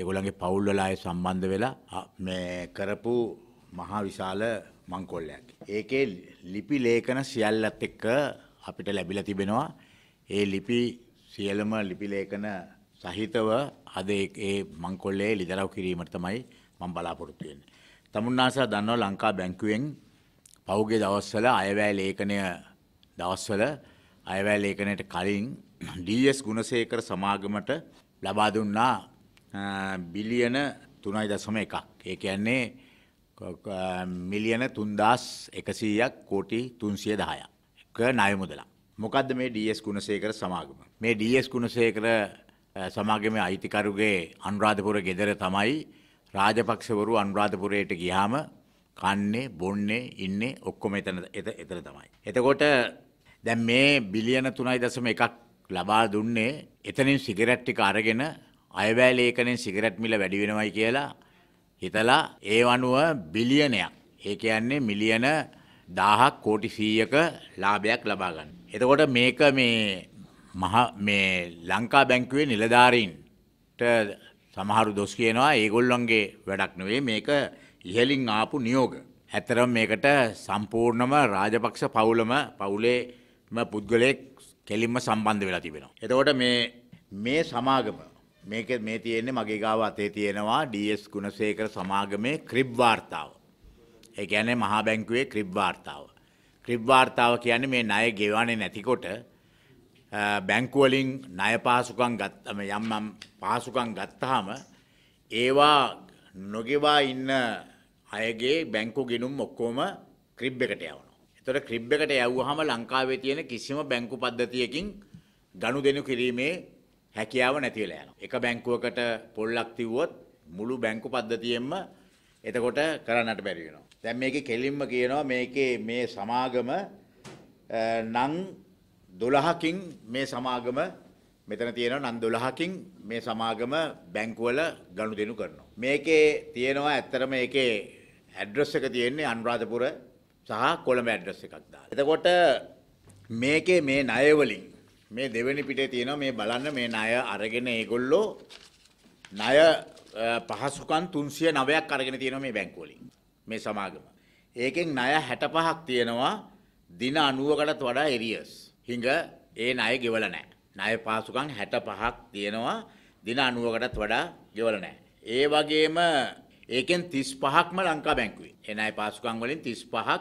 ඒගොල්ලන්ගේ පවුල්වල අය සම්බන්ධ වෙලා මේ කරපු මහා විශාල මංකොල්ලයක්. ඒකේ ලිපි ලේඛන සියල්ලත් එක්ක අපිට ලැබිලා තිබෙනවා. ඒ ලිපි සියලුම ලිපි ලේඛන සහිතව අද ඒ මංකොල්ලේ ලිදරව් කිරීමට තමයි මම බලාපොරොත්තු වෙන්නේ. තමුන්නාසා දන්නවා ලංකා බැංකුවෙන් පහුගිය දවස්වල අයවැය ලේඛනය දවස්වල අයවැය ලේඛනයට කලින් DS ගුණසේකර සමාගමට ලබා දුන්නා බිලියන 3.1ක්. ඒ කියන්නේ මිලියන 3100ක් කෝටි 310ක් ක ණය මුදලක්. මොකද්ද මේ DS ගුණසේකර සමාගම? මේ DS ගුණසේකර සමාගමේ අයිතිකරුගේ අනුරාධපුර ගෙදර තමයි රාජපක්ෂවරු අනුරාධපුරයට ගියාම කන්නේ බොන්නේ ඉන්නේ ඔක්කොම එතන එතන තමයි. එතකොට දැන් මේ බිලියන 3.1ක් ලබා දුන්නේ එතනින් සිගරට් ටික අරගෙන අයවැය ලේඛනෙන් සිගරට් මිල වැඩි වෙනවයි කියලා හිතලා ඒ අනුව බිලියනයක්. ඒ කියන්නේ මිලියන 1000ක් කෝටි 100ක ලාභයක් ලබා ගන්න. එතකොට මේක මේ මහ මේ ලංකා බැංකුවේ නිලධාරීන්ට සමහරු දොස් කියනවා ඒගොල්ලන්ගේ වැඩක් නෙවෙයි මේක ඉහලින් ආපු නියෝග. ඇත්තරම මේකට සම්පූර්ණම රාජපක්ෂ පවුලම පවුලේම පුද්ගලයෙක් කෙලින්ම සම්බන්ධ වෙලා තිබෙනවා. එතකොට මේ මේ සමාගම මේක මේ තියෙන්නේ මගේ ගාව අතේ තියෙනවා DS ගුණසේකර සමාගමේ ක්‍රිබ් වාර්තාව. ඒ කියන්නේ මහා බැංකුවේ ක්‍රිබ් වාර්තාව. ක්‍රිබ් වාර්තාව කියන්නේ මේ ණය ගෙවන්නේ නැතිකොට බැංකු වලින් ණය පහසුකම් ගත්තම යම් යම් පහසුකම් ගත්තාම ඒවා නොගෙවා ඉන්න අයගේ බැංකු ගිණුම් ඔක්කොම ක්‍රිබ් එකට යවනවා. එතකොට ක්‍රිබ් එකට යවුවාම ලංකාවේ තියෙන කිසිම බැංකු පද්ධතියකින් ගනුදෙනු කිරීමේ හැකියාව නැති වෙලා යනවා. එක බැංකුවකට පොල්ලක් තිව්වොත් මුළු බැංකු පද්ධතියෙන්ම එතකොට කරන්නට බැරි වෙනවා. දැන් මේකේ කෙලින්ම කියනවා මේකේ මේ සමාගම නම් 12කින් මේ සමාගම මෙතන තියෙනවා නම් 12කින් මේ සමාගම බැංකුවල ගනුදෙනු කරනවා. මේකේ තියෙනවා ඇත්තටම මේකේ ඇඩ්‍රස් එක තියෙන්නේ අනුරාධපුර සහ කොළඹ ඇඩ්‍රස් එකක් දාලා. එතකොට මේකේ මේ ණය වලින් මේ දෙවෙනි පිටේ තියෙනවා මේ බලන්න මේ ණය අරගෙන ඒගොල්ලෝ ණය පහසුකම් 309ක් අරගෙන තියෙනවා මේ බැංකුව වලින් මේ සමාගම. ඒකෙන් ණය 65ක් තියෙනවා දින 90කටත් වඩා එරියස්. හිඟ ඒ ණය ගෙවල නැහැ. ණය පහසුකම් 65ක් තියෙනවා දින 90කටත් වඩා ගෙවල නැහැ. ඒ වගේම ඒකෙන් 35ක්ම ලංකා බැංකුවේ. ඒ ණය පහසුකම් වලින් 35ක්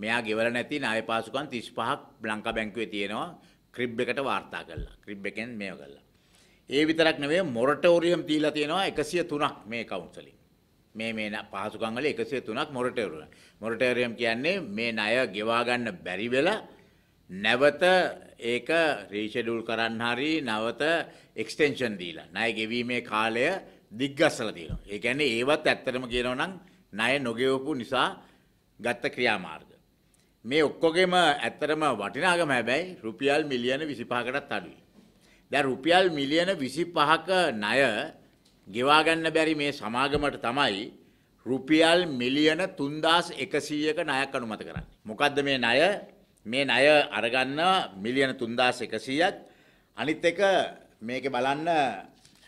මෙයා ගෙවල නැති ණය පහසුකම් 35ක් ලංකා බැංකුවේ තියෙනවා. ක්‍රිබ් එකට වාර්තා කළා. ක්‍රිබ් එකෙන් මේව කළා. ඒ විතරක් නෙවෙයි මොරටෝරියම් දීලා තියෙනවා 103ක් මේ කවුන්සලින්. මේ මේ පහසුකම් වල 103ක් මොරටෝරියම්. මොරටෝරියම් කියන්නේ මේ ණය ගෙවා ගන්න බැරි වෙලා නැවත ඒක රීෂෙඩියුල් කරන්න හරි නැවත එක්ස්ටෙන්ෂන් දීලා ණය ගෙවීමේ කාලය දිග්ගස්සලා තියෙනවා. ඒ කියන්නේ ඒවත් ඇත්තටම කියනවා නම් ණය නොගෙවපු නිසා ගත්ත ක්‍රියාමාර්ග. මේ ඔක්කොගෙම ඇත්තරම වටිනාගම හැබැයි රුපියල් මිලියන විසිපහකටත් අඩුයි. දැ රුපියල් මිලියන විසිපහක ණය ගෙවාගන්න බැරි මේ සමාගමට තමයි රුපියල් මිලියන තුන්දස් එකසීයක ණයක් අනුමත කරන්න. මොකක්ද මේ ණය මේ ණය අරගන්න මිලියන තුන්දස් එකසීයත් අනිත් එක මේක බලන්න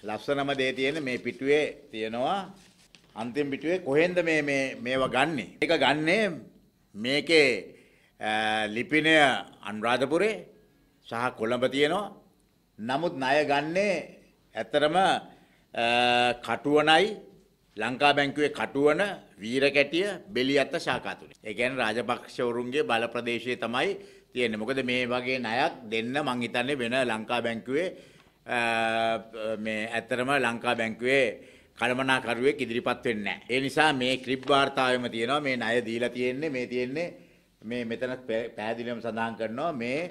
ලස්සනම දේ තියෙන මේ පිටුවේ තියෙනවා අන්තිම පිටුවේ කොහෙන්ද මේ මේවා ගන්නේ. එක ගන්නේ මේකේ ලිපිනය අන්රාධපුරේ සහ කොළඹ තියෙනවා. නමුත් ණය ගන්නේ ඇත්තරම කටුවනයි ලංකා බැංකුවේ කටුවන වීර කැටිය බෙලි අත්ත ශාකාතුනේ. ඒ කියන්නේ රාජපක්ෂවරුන්ගේ බල ප්‍රදේශයේ තමයි තියෙන්නේ. මොකද මේ වගේ ණයක් දෙන්න මං හිතන්නේ වෙන ලංකා බැංකුවේ මේ ඇත්තරම ලංකා බැංකුවේ කළමනාකරුවෙක් ඉදිරිපත් වෙන්නේ නැහැ. ඒ නිසා මේ ක්ලිප් වාර්තාවෙම තියෙනවා මේ ණය දීලා තියෙන්නේ මේ තියෙන්නේ මේ මෙතන පැහැදිලිවම සඳහන් කරනවා මේ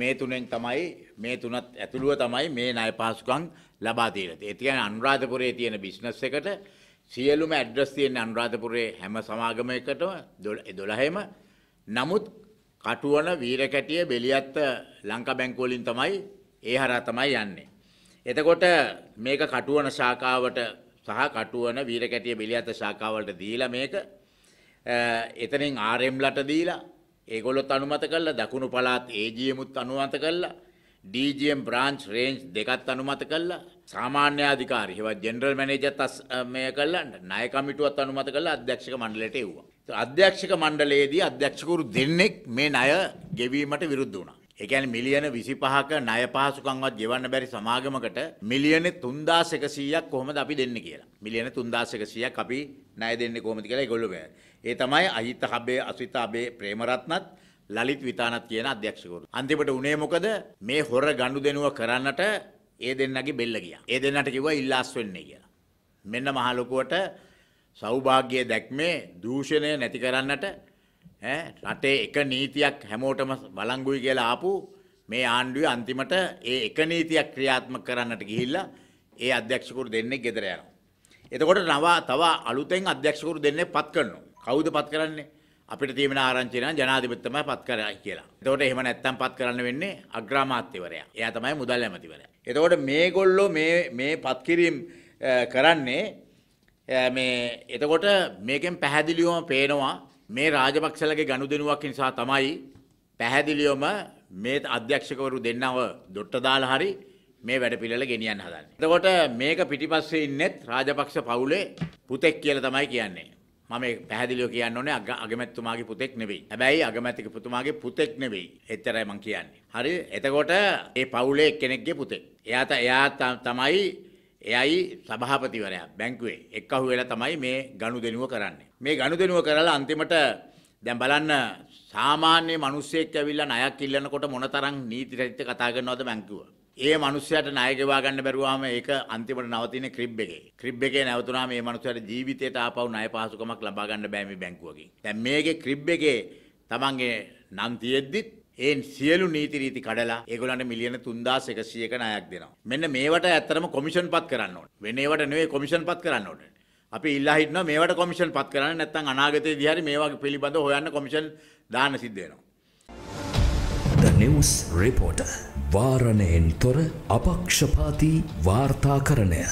මේ තුනෙන් තමයි මේ තුනත් ඇතුළුව තමයි මේ ණය පහසුකම් ලබා දීලා තියෙන්නේ. ඒ කියන්නේ අනුරාධපුරයේ තියෙන බිස්නස් එකට සියලුම ඇඩ්‍රස් තියෙන අනුරාධපුරයේ හැම සමාගමයකටම 12ම නමුත් කටුවන වීරකැටිය බෙලියත්ත ලංකා බැංකුව වලින් තමයි ඒ හරහා තමයි යන්නේ. එතකොට මේක කටුවන ශාඛාවට සහ කටුවන වීරකැටිය බෙලියත්ත ශාඛාවලට දීලා මේක එතනින් ආරම්ලට දීලා ඒගොලොත් අනුමත කරලා දකුණු පළාත් ඒජියමුත් අනුමත කරලා DGM බ්‍රාන්ච් රේන්ජ් දෙකත් අනුමත කරලා සාමාන්‍ය අධිකාරි හෙවත් ජෙනරල් මැනේජර්ත් මේ කරලා ණය කමිටුවත් අනුමත කරලා අධ්‍යක්ෂක මණ්ඩලයට එව්වා. අධ්‍යක්ෂක මණ්ඩලයේදී අධ්‍යක්ෂකවරු දෙන්නෙක් මේ ණය ගෙවීමට විරුද්ධ වුණා. ඒ කියන්නේ මිලියන 25ක ණය පහසුකම්වත් ගෙවන්න බැරි සමාගමකට මිලියන 3100ක් කොහොමද අපි දෙන්නේ කියලා. මිලියන 3100ක් අපි ණය දෙන්නේ කොහොමද කියලා ඒගොල්ලෝ බෑ. ඒ තමයි අහිත හබේ අසිත අබේ ප්‍රේමරත්නත් ලලිත් විතානත් කියන අධ්‍යක්ෂකවරු. අන්තිමට උනේ මොකද? මේ හොර ගනුදෙනුව කරන්නට ඒ දෙන්නගේ බෙල්ල ගියා. ඒ දෙන්නට කිව්වා ඉල්ලාස් වෙන්නේ කියලා. මෙන්න මහ ලොකුවට සෞභාග්‍ය දැක්මේ දූෂණය නැති කරන්නට රටේ එක නීතියක් හැමෝටම වලංගුයි කියලා ආපු මේ ආණ්ඩුවේ අන්තිමට ඒ එක නීතියක් ක්‍රියාත්මක කරන්නට ගිහිල්ලා ඒ අධ්‍යක්ෂකවරු දෙන්නේ ගෙදර යනවා. එතකොට නව තව අලුතෙන් අධ්‍යක්ෂකවරු දෙන්නේ පත් කරනවා. කවුද පත් කරන්නේ? අපිට තියෙන ආරංචි නම් ජනාධිපතිතුමා පත් කරයි කියලා. එතකොට එහෙම නැත්තම් පත් කරන්න වෙන්නේ අග්‍රාමාත්‍යවරයා. එයා තමයි මුදල් ඇමතිවරයා. එතකොට මේගොල්ලෝ මේ මේ පත් කිරීම කරන්නේ මේ එතකොට මේකෙන් පැහැදිලිවම පේනවා මේ රාජපක්ෂලගේ ගනුදෙනුවක් නිසා තමයි පැහැදිලියොම මේ අධ්‍යක්ෂකවරු දෙන්නව දොට්ට දාලා හරි මේ වැඩ පිළිවෙල ගෙනියන්න හදන්නේ. එතකොට මේක පිටිපස්සේ ඉන්නෙත් රාජපක්ෂ පවුලේ පුතෙක් කියලා තමයි කියන්නේ. මම පැහැදිලිව කියන්න ඕනේ අගමැතිතුමාගේ පුතෙක් නෙවෙයි. හැබැයි අගමැතික පුතුමාගේ පුතෙක් නෙවෙයි. එතරම් මම කියන්නේ. හරි එතකොට ඒ පවුලේ කෙනෙක්ගේ පුතෙක්. එයා තමයි එයයි සභාපතිවරයා බැංකුවේ එක්කහු වෙලා තමයි මේ ගනුදෙනුව කරන්නේ. මේ ගනුදෙනුව කරලා අන්තිමට දැන් බලන්න සාමාන්‍ය මිනිස්සෙක් ඇවිල්ලා ණයක් ඉල්ලනකොට මොනතරම් නීති රහිත කතා කරනවද බැංකුව. ඒ මිනිස්සයාට ණය ගෙවා ගන්න බැරුවාම ඒක අන්තිමට නවතින ක්‍රිබ් එකේ. ක්‍රිබ් එකේ නැවතුනාම මේ මිනිස්සයාට ජීවිතයට ආපහු ණය පහසුකමක් ලබා ගන්න බෑ මේ බැංකුවකින්. දැන් මේකේ ක්‍රිබ් එකේ තමන්ගේ නම් තියෙද්දිත් ඒ සියලු නීති රීති කඩලා ඒගොල්ලන්ට මිලියන 3100ක ණයක් දෙනවා. මෙන්න මේවට ඇත්තටම කොමිෂන් පත් කරන්න ඕනේ. වෙන ඒවට නෙවෙයි කොමිෂන් පත් කරන්න ඕනේ. අපි ඉල්ලා හිටනවා මේවට කොමිෂන් පත් කරන්න නැත්නම් අනාගතයේදී හරි මේ වගේ පිළිබඳව හොයන්න කොමිෂන් දාන්න සිද්ධ වෙනවා. The News Reporter වාරණයෙන් තොර අපක්ෂපාතී වාර්තාකරණය